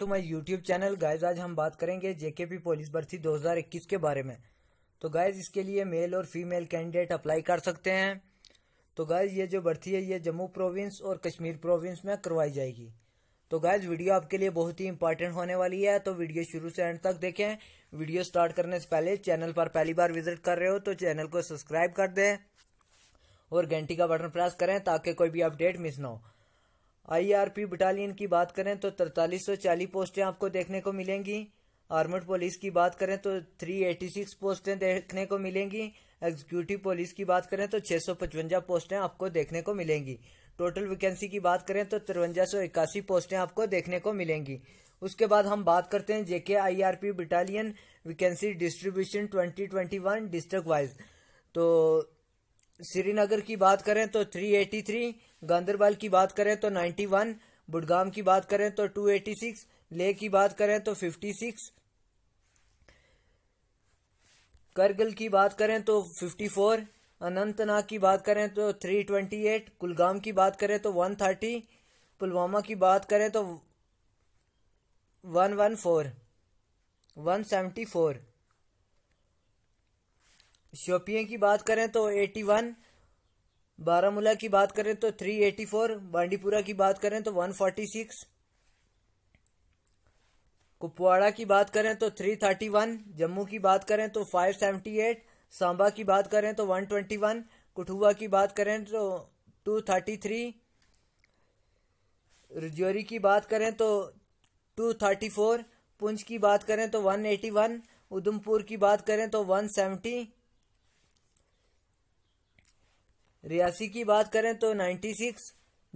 to my YouTube channel guys आज हम बात करेंगे जेकेपी पुलिस भर्ती 2021 के बारे में तो गाइस इसके लिए मेल और फीमेल कैंडिडेट अप्लाई कर सकते हैं तो गाइस ये जो भर्ती है ये जम्मू प्रोविंस और कश्मीर प्रोविंस में करवाई जाएगी तो गाइस वीडियो आपके लिए बहुत ही इंपॉर्टेंट होने वाली है तो वीडियो शुरू से एंड तक देखें वीडियो स्टार्ट करने से पहले चैनल पर पहली बार विजिट कर रहे हो तो चैनल को सब्सक्राइब कर दें और घंटी का बटन प्रेस करें ताकि कोई भी अपडेट मिस ना हो आईआरपी बटालियन की बात करें तो तरतालीस सौ चालीस पोस्टें आपको देखने को मिलेंगी आर्मड पुलिस की बात करें तो थ्री एटी सिक्स पोस्टें देखने को मिलेंगी एग्जीक्यूटिव पुलिस की बात करें तो छह सौ पचवंजा पोस्टें आपको देखने को मिलेंगी टोटल वैकेंसी की बात करें तो तिरवंजा सौ इक्यासी पोस्टें आपको देखने को मिलेंगी उसके बाद हम बात करते हैं JK IRP battalion vacancy distribution 2021 district wise तो श्रीनगर की बात करें तो 383 गांधरबल की बात करें तो 91 बुडगाम की बात करें तो 286 लेह की बात करें तो 56 करगिल की बात करें तो 54 अनंतनाग की बात करें तो 328 कुलगाम की बात करें तो 130 पुलवामा की बात करें तो 114 174 शोपिया की बात करें तो 81 बारामूला की बात करें तो 384 बांडीपुरा की बात करें तो 146 कुपवाड़ा की बात करें तो 331 जम्मू की बात करें तो 578 सांबा की बात करें तो 121 कठुआ की बात करें तो 233 रजौरी की बात करें तो 234 पुंछ की बात करें तो 181 उधमपुर की बात करें तो 170 रियासी की बात करें तो 96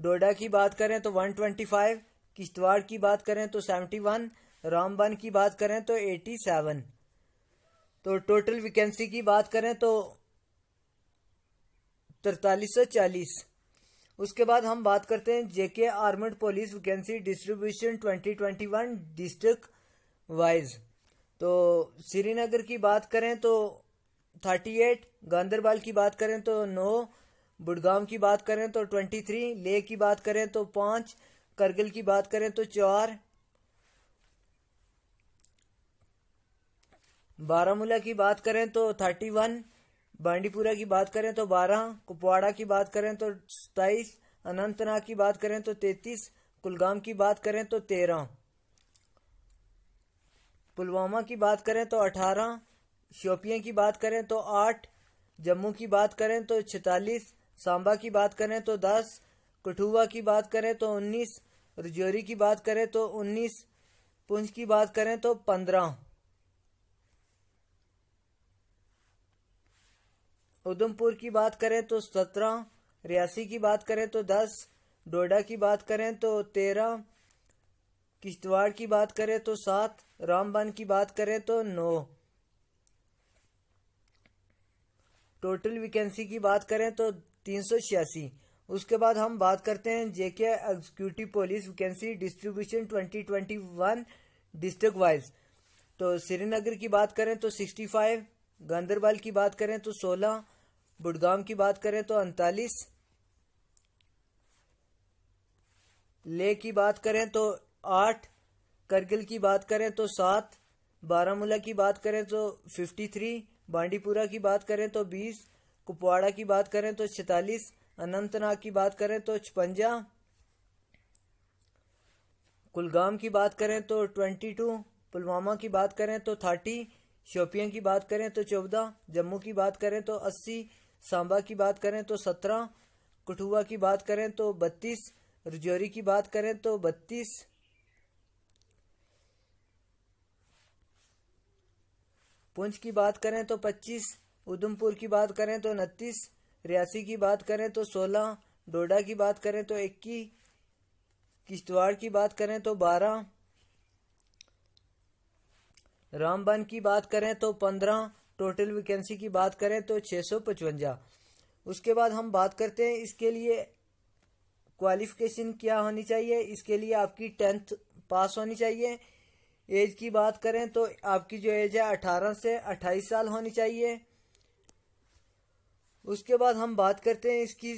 डोडा की बात करें तो 125 किश्तवाड़ की बात करें तो 71 रामबन की बात करें तो 87 तो टोटल वैकेंसी की बात करें तो तरतालीस सौ चालीस उसके बाद हम बात करते हैं JK armed police vacancy distribution 2021 district wise तो श्रीनगर की बात करें तो 38 गांधरबल की बात करें तो नौ बुड़गाम की बात करें तो ट्वेंटी थ्री लेह की बात करें तो पांच करगिल की बात करें तो चार बारामूला की बात करें तो थर्टी वन बांडीपुरा की बात करें तो बारह कुपवाड़ा की बात करें तो सताईस अनंतनाग की बात करें तो तैतीस कुलगाम की बात करें तो तेरह पुलवामा की बात करें तो अठारह शोपिया की बात करें तो आठ जम्मू की बात करें तो छतालीस सांबा की बात करें तो दस कठुआ की बात करें तो उन्नीस रजौरी की बात करें तो उन्नीस पुंछ की बात करें तो पंद्रह उधमपुर की बात करें तो सत्रह रियासी की बात करें तो दस डोडा की बात करें तो तेरह किश्तवाड़ की बात करें तो सात रामबन की बात करें तो नौ टोटल वैकेंसी की बात करें तो तीन सौ छियासी उसके बाद हम बात करते हैं JK executive police vacancy distribution twenty twenty one district wise तो श्रीनगर की बात करें तो सिक्सटी फाइव गांधरबल की बात करें तो सोलह बुडगाम की बात करें तो अड़तालीस ले की बात करें तो आठ करगिल की बात करें तो सात बारामूला की बात करें तो फिफ्टी थ्री बांडीपुरा की बात करें तो बीस कुपवाड़ा की बात करें तो छतालीस अनंतनाग की बात करें तो छपंजा कुलगाम की बात करें तो ट्वेंटी टू पुलवामा की बात करें तो थर्टी शोपियां की बात करें तो चौदह जम्मू की बात करें तो अस्सी सांबा की बात करें तो सत्रह कठुआ की बात करें तो बत्तीस रजौरी की बात करें तो बत्तीस पुंछ की बात करें तो पच्चीस उधमपुर की बात करें तो उनतीस रियासी की बात करें तो सोलह डोडा की बात करें तो इक्कीस किश्तवाड़ की बात करें तो बारह रामबन की बात करें तो पंद्रह टोटल वैकेंसी की बात करें तो छः सौ पचवंजा उसके बाद हम बात करते हैं इसके लिए क्वालिफिकेशन क्या होनी चाहिए इसके लिए आपकी टेंथ पास होनी चाहिए एज की बात करें तो आपकी जो एज है अठारह से अट्ठाईस साल होनी चाहिए उसके बाद हम बात करते हैं इसकी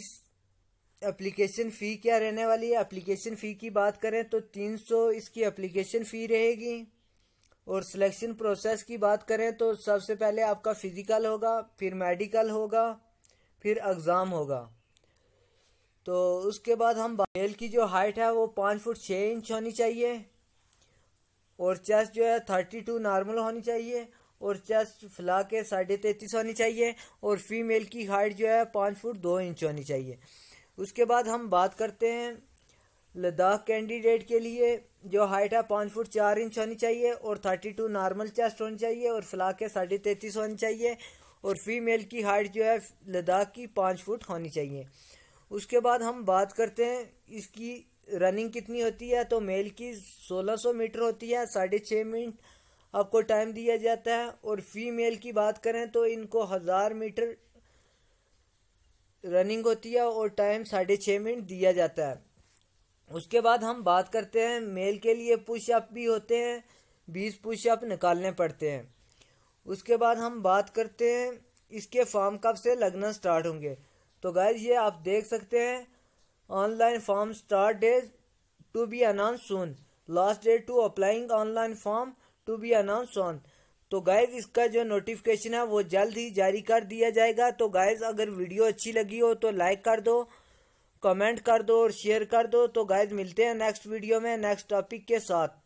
एप्लीकेशन फ़ी क्या रहने वाली है एप्लीकेशन फ़ी की बात करें तो तीन सौ इसकी एप्लीकेशन फ़ी रहेगी और सिलेक्शन प्रोसेस की बात करें तो सबसे पहले आपका फिज़िकल होगा फिर मेडिकल होगा फिर एग्ज़ाम होगा तो उसके बाद हम मेल की जो हाइट है वो पाँच फुट छः इंच होनी चाहिए और चेस्ट जो है थर्टी टू नॉर्मल होनी चाहिए और चेस्ट फैला के साढ़े तैंतीस होनी चाहिए और फीमेल की हाइट जो है पाँच फुट दो इंच होनी चाहिए उसके बाद हम बात करते हैं लद्दाख कैंडिडेट के लिए जो हाइट है पाँच फुट चार इंच होनी चाहिए और थर्टी टू नॉर्मल चेस्ट होनी चाहिए और फला के साढ़े तैतीस होनी चाहिए और फीमेल की हाइट जो है लद्दाख की पाँच फुट होनी चाहिए उसके बाद हम बात करते हैं इसकी रनिंग कितनी होती है तो मेल की सोलह सौ मीटर होती है साढ़े छः मिनट आपको टाइम दिया जाता है और फीमेल की बात करें तो इनको हज़ार मीटर रनिंग होती है और टाइम साढ़े छः मिनट दिया जाता है उसके बाद हम बात करते हैं मेल के लिए पुशअप भी होते हैं बीस पुशअप निकालने पड़ते हैं उसके बाद हम बात करते हैं इसके फॉर्म कब से लगना स्टार्ट होंगे तो गाइज ये आप देख सकते हैं online form start days to be announce soon last date to applying online form to be announce on तो गाइज इसका जो नोटिफिकेशन है वो जल्द ही जारी कर दिया जाएगा तो गाइज अगर वीडियो अच्छी लगी हो तो लाइक कर दो कमेंट कर दो और शेयर कर दो तो गाइज मिलते हैं नेक्स्ट वीडियो में नेक्स्ट टॉपिक के साथ